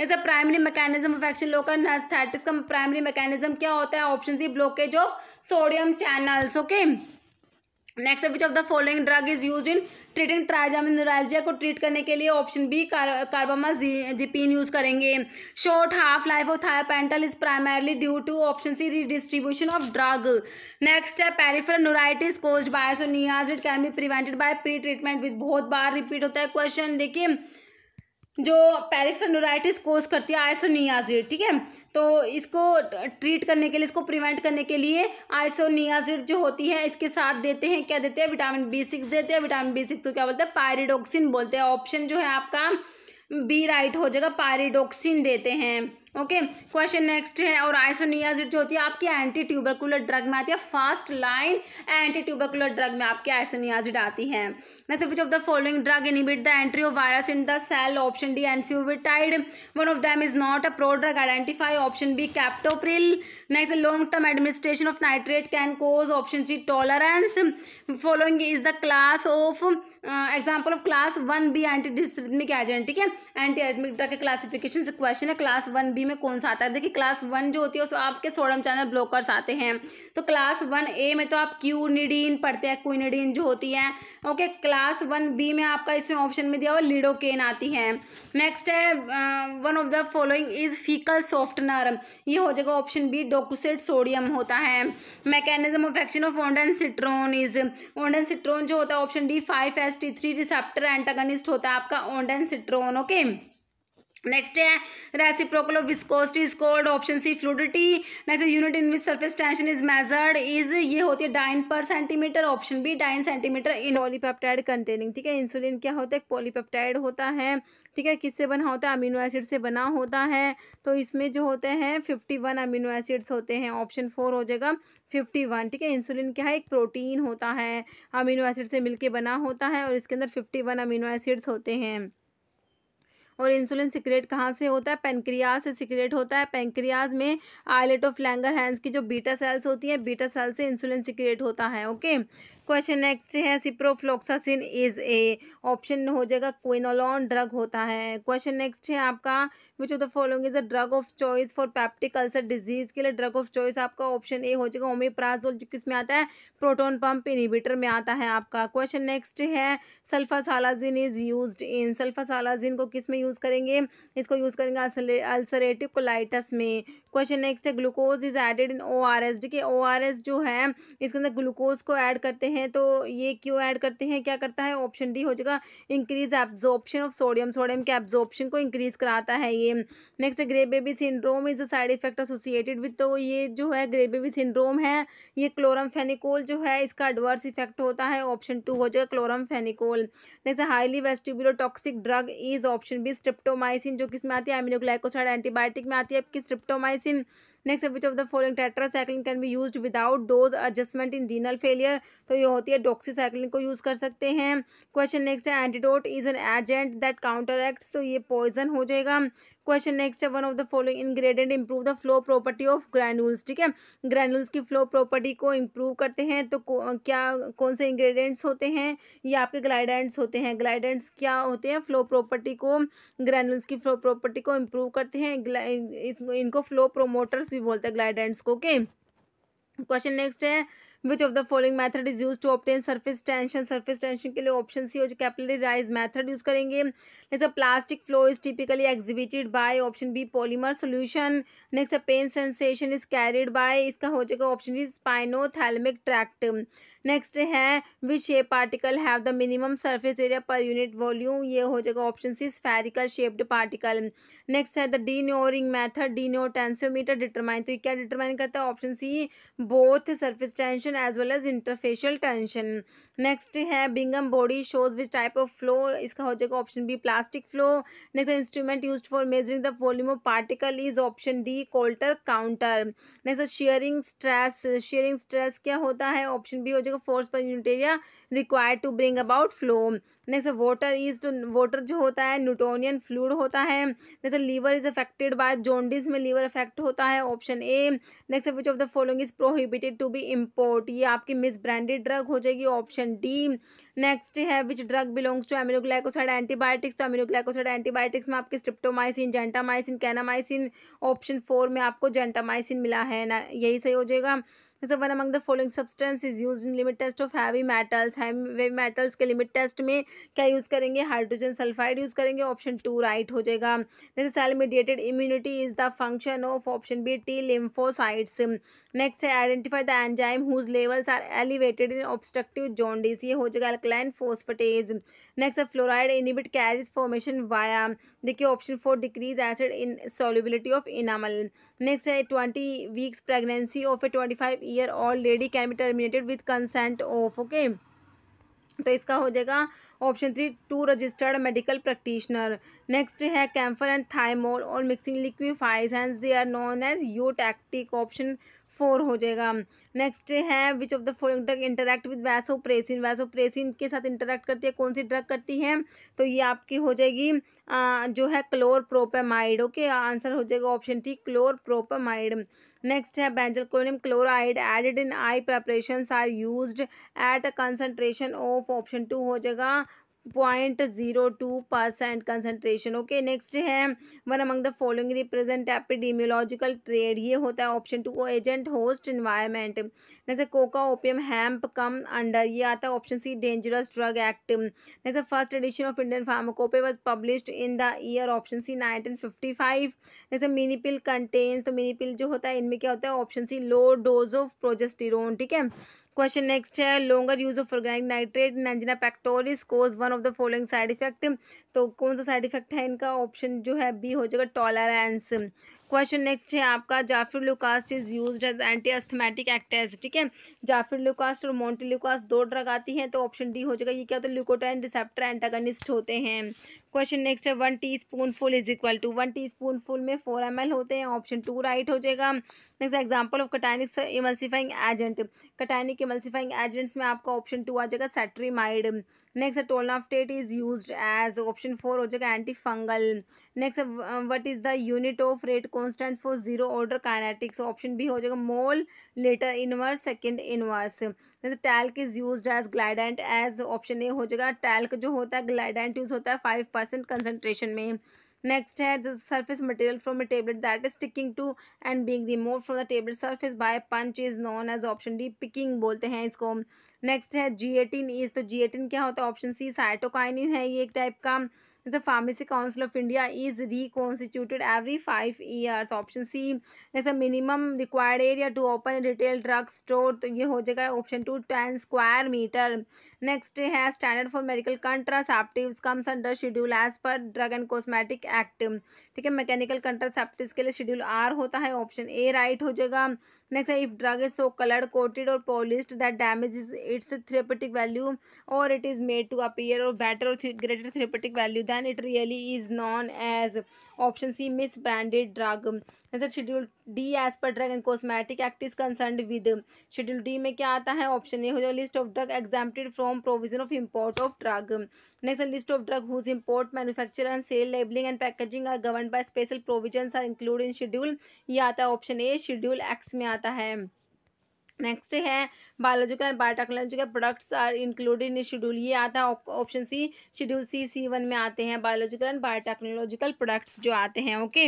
जैसे primary mechanism of action local नस्थैटिस का प्राइमरी मैकेनिज्म क्या होता है option C blockage of sodium channels okay next which of the following drug is use in treating trigeminal neuralgia को ट्रीट करने के लिए option B carbamazepine use करेंगे short half life of thiopental is primarily due to option C redistribution of drug next है peripheral neuritis cause by isoniazid it can be prevented by pre treatment with बहुत बार repeat होता है question देखिए जो पेरिफेरनोराइटिस course करती है isoniazid ठीक है तो इसको ट्रीट करने के लिए इसको प्रिवेंट करने के लिए आइसोनियाजिड जो होती है इसके साथ देते हैं क्या देते हैं विटामिन बी सिक्स देते हैं विटामिन बी सिक्स तो क्या बोलते हैं पायरिडोक्सिन बोलते हैं ऑप्शन जो है आपका बी राइट हो जाएगा पायरिडोक्सिन देते हैं ओके क्वेश्चन नेक्स्ट है और आइसोनियाजिड जो होती है आपकी एंटी ट्यूबरकुलर ड्रग में आती है first line anti tubercular drug में आपकी आइसोनियाजिड आती है next which of the following drug inhibit the entry of virus in the cell option D enfuvirtide one of them is not a pro drug identify option B captopril next long term administration of nitrate can cause option C tolerance following is the class of example of class one B anti dysrhythmic agent ठीक है anti एडमिक drug के classification से question है class one B B में कौन सा आता है देखिए क्लास वन जो होती है उसमें आपके सोडम चैनल ब्लॉकर्स आते हैं तो क्लास वन ए में तो आप क्यूनिडीन पढ़ते हैं क्विनिडीन जो होती है ओके क्लास वन बी में आपका इसमें ऑप्शन में दिया हुआ लिडोकेन आती है नेक्स्ट है one of the following is faecal softener ये हो जाएगा ऑप्शन बी डोकुसेट सोडियम होता है mechanism of action of ondansetron is ondansetron जो होता है option D five S T three receptor antagonist होता है आपका ondansetron okay okay? Next है reciprocal of viscosity is called option C fluidity next unit in which surface tension is measured is ये होती है डाइन पर centimetre option B dyne centimetre in polypeptide containing ठीक है insulin क्या होता है एक पॉलीपेप्टाइड होता है ठीक है किससे बना होता है अमीनो एसिड से बना होता है तो इसमें जो होते हैं फिफ्टी वन अमीनो एसिड्स होते हैं ऑप्शन फोर हो जाएगा फिफ्टी वन ठीक है इंसुलिन क्या है एक प्रोटीन होता है अमीनो एसिड से मिलके बना होता है और इसके अंदर फिफ्टी वन अमीनो एसिड्स होते हैं और इंसुलिन सिक्रेट कहाँ से होता है पेनक्रियाज से सिक्रेट होता है पेनक्रियाज में आइलेट ऑफ लैंगर हैंड्स की जो बीटा सेल्स होती हैं बीटा सेल से इंसुलिन सिक्रेट होता है ओके क्वेश्चन नेक्स्ट है सिप्रोफ्लोक्सासिन इज ए ऑप्शन हो जाएगा क्विनोलॉन ड्रग होता है क्वेश्चन नेक्स्ट है आपका which of the following is a drug of choice for peptic ulcer disease के लिए ड्रग ऑफ चॉइस आपका ऑप्शन ए हो जाएगा ओमिप्राजोल किस में आता है प्रोटोन पम्प इनिबिटर में आता है आपका क्वेश्चन नेक्स्ट है सल्फासालाजिन इज यूज इन सल्फासालाजिन को किस में यूज़ करेंगे इसको यूज़ करेंगे अल्सरेटिव कोलाइटस में क्वेश्चन नेक्स्ट है glucose is added in O R के ओ आर एस जो है इसके अंदर ग्लूकोज को ऐड करते हैं हैं तो ये क्यों ऐड करते हैं क्या करता है ऑप्शन डी हो जाएगा increase absorption of sodium sodium के एब्जॉर्प्शन को इंक्रीज कराता है ये next grey baby syndrome is a side effect associated with तो ये जो है ग्रे बेबी सिंड्रोम है ये क्लोरमफेनिकोल जो है इसका एडवर्स इफेक्ट होता है ऑप्शन टू हो जाएगा chloramphenicol next highly vestibular toxic drug is option B streptomycin जो किस में आती है एमिनोग्लाइकोसाइड एंटीबायोटिक में आती है आपकी streptomycin next which of the following tetracycline can be use without dose adjustment in renal failure तो ये होती है डॉक्सीसाइक्लिन को यूज़ कर सकते हैं क्वेश्चन नेक्स्ट है antidote is an agent that counteracts तो ये पॉइजन हो जाएगा क्वेश्चन नेक्स्ट है one of the following ingredient improve the flow property of granules ठीक है ग्रैनुल्स की फ्लो प्रॉपर्टी को इम्प्रूव करते हैं तो क्या कौन से इंग्रेडिएंट्स होते हैं ये आपके ग्लाइडेंट्स होते हैं ग्लाइडेंट्स क्या होते हैं फ्लो प्रॉपर्टी को ग्रैनुल्स की फ्लो प्रॉपर्टी को इम्प्रूव करते हैं इनको फ्लो प्रोमोटर्स भी बोलते हैं ग्लाइडेंट्स को ओके क्वेश्चन नेक्स्ट है which of the following method is use to obtain surface tension surface tension के लिए ऑप्शन सी हो जो कैपिलरी राइज मैथड यूज करेंगे next plastic flow is typically exhibited by option B polymer solution next pain sensation is carried by इसका हो जाएगा option is spinothalamic tract next है which shape particle have the minimum surface area per unit volume ये हो जाएगा option सी spherical shaped particle next है the du nouy ring method du nouy tensiometer determine तो ये क्या डिटरमाइन करता है option C both surface tension as well as interfacial tension next है Bingham body shows which type of flow इसका हो जाएगा option B plastic flow next instrument use for measuring the volume of particle is option D Coulter counter next shearing stress shearing stress क्या होता है option B हो जाएगा force per unit area required to bring about flow next water is to water जो होता है Newtonian fluid होता है next liver is affected by jaundice में लीवर अफेक्ट होता है option A next which of the following is prohibited to be import ये आपकी मिस ब्रांडेड ड्रग हो जाएगी ऑप्शन डी नेक्स्ट है which drug belongs to aminoglycoside antibiotics तो aminoglycoside antibiotics में आपके streptomycin gentamicin kanamycin option four में आपको जेंटामाइसिन मिला है ना यही सही हो जाएगा जैसे one among the following substance is use in limit test of heavy metals heavy metals के लिमिट टेस्ट में क्या यूज़ करेंगे हाइड्रोजन सल्फाइड यूज़ करेंगे ऑप्शन टू राइट हो जाएगा जैसे cell mediated immunity is the function of option B T lymphocytes next है identify the enzyme whose levels are elevated in obstructive jaundice ये हो जाएगा अल्कलाइन फोस्फटेज नेक्स्ट है fluoride inhibit caries formation via देखिए option four decrease acid in solubility of enamel next है twenty weeks pregnancy of a twenty five year और lady can be terminated with consent of okay तो इसका हो जाएगा option three two registered medical practitioner next है camphor and thymol और mixing liquefies hence they are known as eutectic option four हो जाएगा next है which of the following drug interact with vasopressin vasopressin के साथ interact करती है कौन सी ड्रग करती है तो ये आपकी हो जाएगी जो है क्लोरप्रोपेमाइड ओके आंसर हो जाएगा ऑप्शन टी क्लोरप्रोपेमाइड नेक्स्ट है benzalkonium chloride added in eye preparation are use at a concentration of option two हो जाएगा point zero two percent concentration okay next है one among the following represent epidemiological triad ये होता है option two agent host environment जैसे coca opium hemp come under ये आता है option C dangerous drug act जैसे first edition of Indian pharmacopoeia was published in the year option C nineteen fifty five जैसे minipill contains तो मिनीपिल जो होता है इनमें क्या होता है option C low dose of progesterone ठीक है Question next here, longer use of organic nitrate in angina pectoris cause one of the following side effect. तो कौन सा साइड इफेक्ट है इनका ऑप्शन जो है बी हो जाएगा टॉलरेंस क्वेश्चन नेक्स्ट है आपका zafirlukast is use as anti asthmatic एक्टेज ठीक है जाफिर लुकास्ट और मोन्टी लुकास्ट दो ड्रग आती हैं तो ऑप्शन डी हो जाएगा ये क्या होता है ल्यूकोटाइन रिसेप्टर एंटागनिस्ट होते हैं क्वेश्चन नेक्स्ट है one teaspoon full is equal to one teaspoon full में फोर एम एल होते हैं ऑप्शन टू राइट हो जाएगा next example of cationic emulsifying agent cationic emulsifying agents में आपका ऑप्शन टू आ जाएगा cetrimide next tolnaftate is use as option four हो जाएगा anti fungal next what is the unit of rate constant for zero order kinetics option B हो जाएगा mole litre inverse second inverse next talc is use as glidant as option A हो जाएगा talc जो होता है glidant use होता है five percent concentration में नेक्स्ट है the surface material from a tablet that is sticking to and being remove from the tablet surface by punch is known as option D picking बोलते हैं इसको next है जी eighteen ease तो जी क्या होता है ऑप्शन सी साइटोकाइनिन है ये एक टाइप का the pharmacy council of India is reconstituted every five years option C जैसे minimum required area to open retail drug store तो ये हो जाएगा option two ten square metre next है standard for medical contraceptive comes under schedule as per drug and cosmetic act ठीक है mechanical contraceptive के लिए शेड्यूल आर होता है ऑप्शन ए राइट हो जाएगा next if drug is so colored coated or polished that damages its therapeutic value or it is made to appear or better or th greater therapeutic value then it really is known as option c misbranded drug as a schedule D as per drug and cosmetic act is concern with schedule D में क्या आता है option A हो जाएगा list of drug exempted from provision of import of drug next list of drug whose import manufacture and sale labelling and packaging are govern by special provision are include in schedule ये आता है option ए schedule x में आता है next है biological and biotechnological products are included in schedule ये आता है option C schedule C C one में आते हैं बायोलॉजिकल एंड बायोटेक्नोलॉजिकल प्रोडक्ट्स जो आते हैं ओके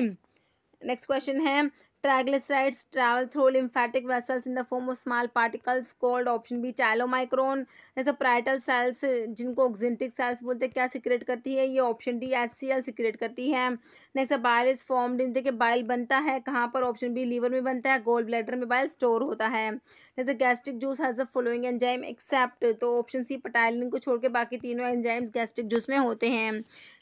नेक्स्ट क्वेश्चन है Triglycerides travel through lymphatic vessels in the form of small particles called option B chylomicron. जैसे प्राइटल सेल्स जिनको ऑक्जेंटिक सेल्स बोलते हैं क्या सिक्रेट करती है ये option D H C L secrete करती है next bile is form in देखिए बाइल बनता है कहाँ पर ऑप्शन बी लीवर में बनता है गोल ब्लैडर में बाइल स्टोर होता है जैसे gastric juice has the following enzyme except तो ऑप्शन सी पटाइलिन को छोड़ के बाकी तीनों एंजाइम्स गैस्ट्रिक जूस में होते हैं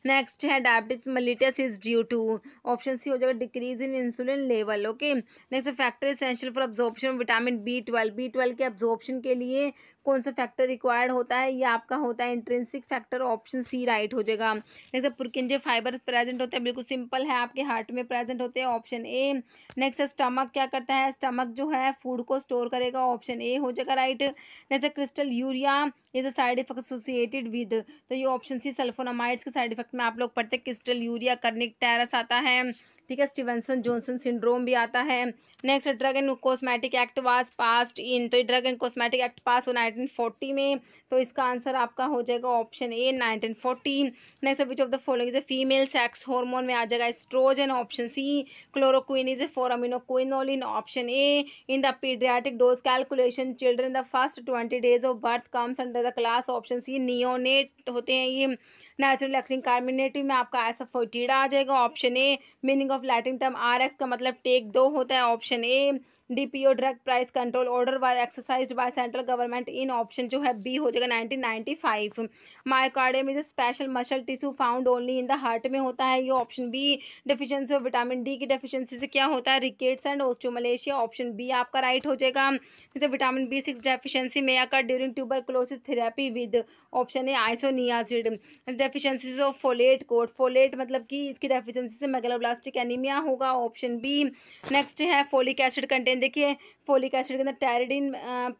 नेक्स्ट है diabetes mellitus is due to option C हो जाएगा decrease in insulin level okay next factor essential for absorption vitamin B twelve B twelve के अब्जॉर्प्शन के लिए कौन सा फैक्टर रिक्वायर्ड होता है ये आपका होता है intrinsic factor option C right हो जाएगा नेक्स्ट पुरकिंजे फाइबर प्रेजेंट होते हैं बिल्कुल सिंपल है आपके हार्ट में प्रेजेंट होते हैं ऑप्शन ए नेक्स्ट स्टमक क्या करता है स्टमक जो है फूड को स्टोर करेगा ऑप्शन ए हो जाएगा right next crystalluria is a side effect associated with तो ये ऑप्शन सी सल्फोनामाइड्स के साइड इफेक्ट में आप लोग पढ़ते क्रिस्टल यूरिया कर्निक टेरस आता है ठीक है स्टीवनसन जॉनसन सिंड्रोम भी आता है next drug and cosmetic act was passed in तो drug and cosmetic act pass हुआ फोर्टी में तो इसका आंसर आपका हो जाएगा option A nineteen forty next which of the following is a female sex hormone में आ जाएगा oestrogen option C chloroquine is a four quinoline option A in the paediatric dose calculation children the first twenty days of birth comes under the class option C neonate होते हैं ये natural Latin कार्बिनेटिव में आपका ऐसा asafoetida आ जाएगा option A meaning of Latin term R X का मतलब टेक दो होता है option A DPO drug price control order was exercise by central government in option जो है बी हो जाएगा nineteen ninety five myocardium is special muscle tissue found only in the heart में होता है ये option B deficiency of vitamin D की deficiency से क्या होता है rickets and osteomalacia option B आपका राइट हो जाएगा जैसे vitamin B six deficiency may occur during tuberculosis therapy with option A isoniazid deficiencies of folate cause folate मतलब कि इसकी डेफिशियंसी से मेगलोब्लास्टिक एनीमिया होगा ऑप्शन बी नेक्स्ट है फोलिक एसिड कंटेंट देखिए फोलिक एसिड के अंदर pteridine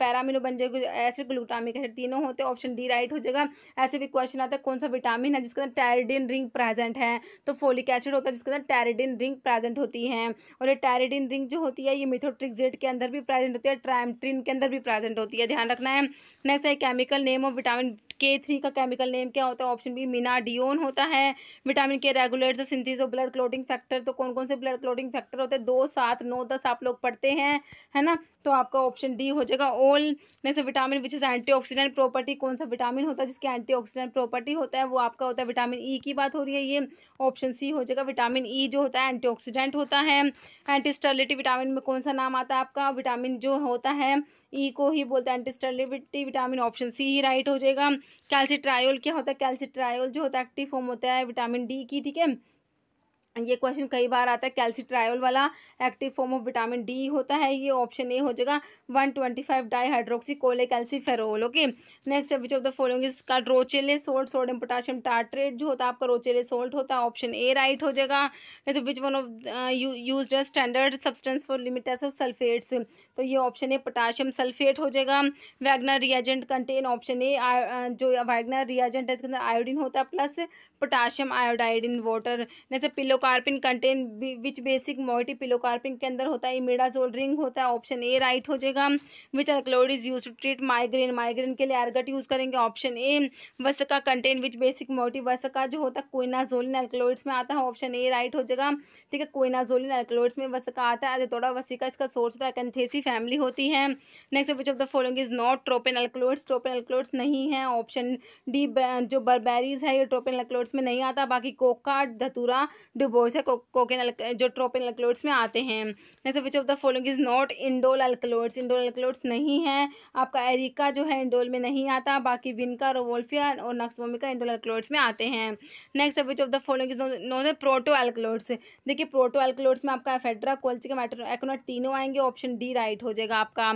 paraamino benzoic acid glutamic acid तीनों होते हैं ऑप्शन डी राइट हो जाएगा ऐसे भी क्वेश्चन आता है कौन सा विटामिन है जिसके अंदर टेरिडिन रिंग प्रेजेंट है तो फोलिक एसिड होता है जिसके अंदर टेरिडिन रिंग प्रेजेंट होती है और ये टेरिडिन रिंग जो होती है ये मिथोट्रिक्जेट के अंदर भी प्रेजेंट होती है ट्रैमट्रिन के अंदर भी प्रेजेंट होती है ध्यान रखना है नेक्स्ट है chemical name of vitamin K three का केमिकल नेम क्या होता है ऑप्शन बी मिनाडियोन होता है विटामिन के रेगुलेट सिंथीज और ब्लड क्लोटिंग फैक्टर तो कौन कौन से ब्लड क्लोटिंग फैक्टर होते हैं दो सात नौ दस आप लोग पढ़ते हैं है ना तो आपका ऑप्शन डी हो जाएगा ओल जैसे vitamin which is anti property कौन सा विटामिन होता है जिसके एंटी प्रॉपर्टी होता है वो आपका होता है विटामिन ई e की बात हो रही है ये ऑप्शन सी हो जाएगा विटामिन ई e जो होता है एंटी होता है एंटी विटामिन में कौन सा नाम आता है आपका विटामिन जो होता है ई e को ही बोलते हैं एंटीस्टलिविटी विटामिन ऑप्शन सी ही राइट हो जाएगा कैल्सिट्रायोल क्या होता है कैल्सिट्रायोल जो होता है एक्टिव फॉर्म होता है विटामिन डी की ठीक है ये क्वेश्चन कई बार आता है कैल्सीट्रायोल वाला active form of vitamin D होता है ये ऑप्शन ए हो जाएगा one twenty five dihydroxy cholecalciferol okay next which of the following इसका Rochelle salt sodium potassium tartrate जो होता है आपका रोचेले सोल्ट होता है ऑप्शन ए राइट हो जाएगा जैसे which one of use standard substance for limit test of sulphates तो ये ऑप्शन ए पोटाशियम सल्फेट हो जाएगा Wagner reagent contain option A जो वैगनर रियाजेंट है इसके अंदर आयोडीन होता है plus potassium iodide in water जैसे pilo pilocarpine contain which basic moiety pilocarpine के अंदर होता है इमिडाजोल रिंग होता है ऑप्शन ए राइट हो जाएगा which are alkaloid is use to treat migraine migraine के लिए अर्गट यूज करेंगे option A vasaka contain which basic moiety vasaka जो होता है कोइनाजोलिन अल्कलोइड्स में आता है ऑप्शन ए राइट हो जाएगा ठीक है कोइनाजोलिन अल्कलोइड्स में वसका आता है अजोतोड़ा वसिका इसका सोर्स होता है कंथेसी फैमिली होती है next which of the following is not tropane alkaloids tropane alkaloids नहीं है ऑप्शन डी जो बर्बेरीज है ये ट्रोपिन अल्कलोइड्स में नहीं आता बाकी कोका धतूरा बोस है कोकेन जो ट्रोपिन अल्कलोइड्स में आते हैं जैसे which of the following is not indole alkaloids indole alkaloids नहीं है आपका एरिका जो है इंडोल में नहीं आता बाकी विनका रोवोल्फिया और नक्सवोमिका इंडोल अल्कलोइड्स में आते हैं next which of the following is not है प्रोटो एल्कलोइड्स देखिए प्रोटो एल्कलोइड्स में आपका एफेड्रा कोल्चिकम एकोनट तीनों आएंगे ऑप्शन डी राइट हो जाएगा आपका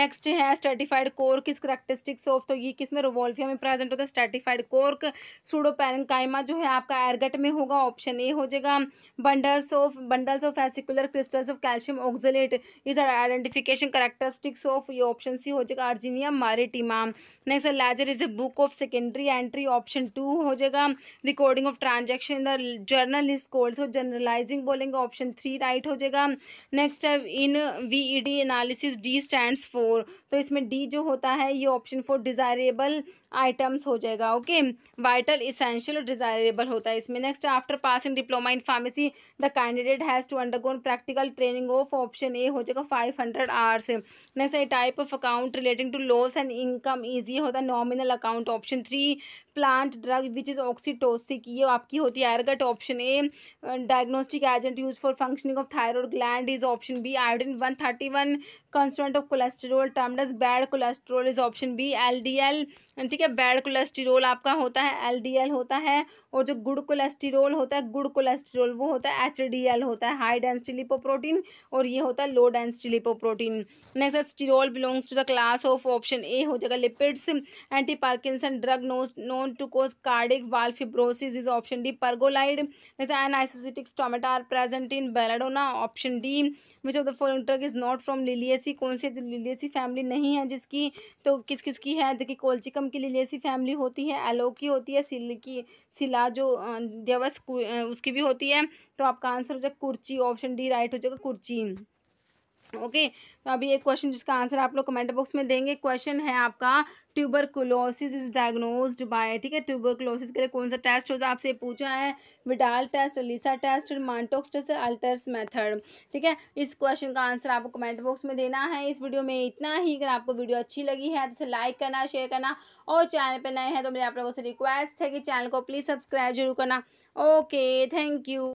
नेक्स्ट है स्टर्टिफाइड कोर किस करेक्टरिस्टिक्स ऑफ तो ये किस में रोवोल्फिया में प्रेजेंट होता है स्टर्टिफाइड कोर्क सूडोपेरनकाइमा जो है आपका एरगट में होगा ऑप्शन ए हो जाएगा from bundles of bundles of acicular crystals of calcium oxalate is identification characteristics of ये ऑप्शन सी हो जाएगा Urginea maritima next ledger is a book of secondary entry option two हो जाएगा recording of transaction in the journal is called so journalizing बोलेंगे option three right हो जाएगा next है in V E D analysis D stand for तो इसमें D जो होता है ये ऑप्शन फोर डिजायरेबल आइटम्स हो जाएगा ओके वाइटल इसेंशियल और डिजायरेबल होता है इसमें next after passing diploma in pharmacy the candidate has to undergone practical training of option A हो जाएगा five hundred hours next a type of account relating to loss and income is ये होता है nominal account option three plant drug which is oxytocic ये आपकी होती है ergot option A diagnostic agent use for functioning of thyroid gland is option B iodine one thirty one constant of cholesterol termed as bad cholesterol is option B L D L ठीक है bad cholesterol आपका होता है LDL होता है और जो good cholesterol होता है गुड कोलेस्ट्रोल वो होता है एचडीएल होता है हाई डेंसिटी लिपोप्रोटीन और ये होता है low density lipoprotein next sterol belongs to the class of option A हो जाएगा lipids anti Parkinson drug knows known to cause cardiac wall fibrosis is option D pergolide next anisocytic stomata are present in belladonna option D which of the following drug is not from Liliaceae कौन सी जो Liliaceae family नहीं है जिसकी तो किस किस की है देखिए कोल्चिकम की लिलियसी फैमिली होती है एलो की होती है सिल की सिला जो देवस उसकी भी होती है तो आपका आंसर हो जाएगा कुर्ची ऑप्शन डी राइट हो जाएगा कुर्ची ओके तो अभी एक क्वेश्चन जिसका आंसर आप लोग कमेंट बॉक्स में देंगे क्वेश्चन है आपका ट्यूबरकुलोसिस इज डायग्नोस्ड बाय ठीक है ट्यूबरकुलोसिस के लिए कौन सा टेस्ट होता है आपसे पूछा है विडाल टेस्ट अलीसा टेस्ट और मानटोक्स टेस्ट अल्टर्स मेथड ठीक है इस क्वेश्चन का आंसर आपको कमेंट बॉक्स में देना है इस वीडियो में इतना ही अगर आपको वीडियो अच्छी लगी है तो उसे लाइक करना शेयर करना और चैनल पर नए हैं तो मेरे आप लोगों से रिक्वेस्ट है कि चैनल को प्लीज़ सब्सक्राइब जरूर करना ओके थैंक यू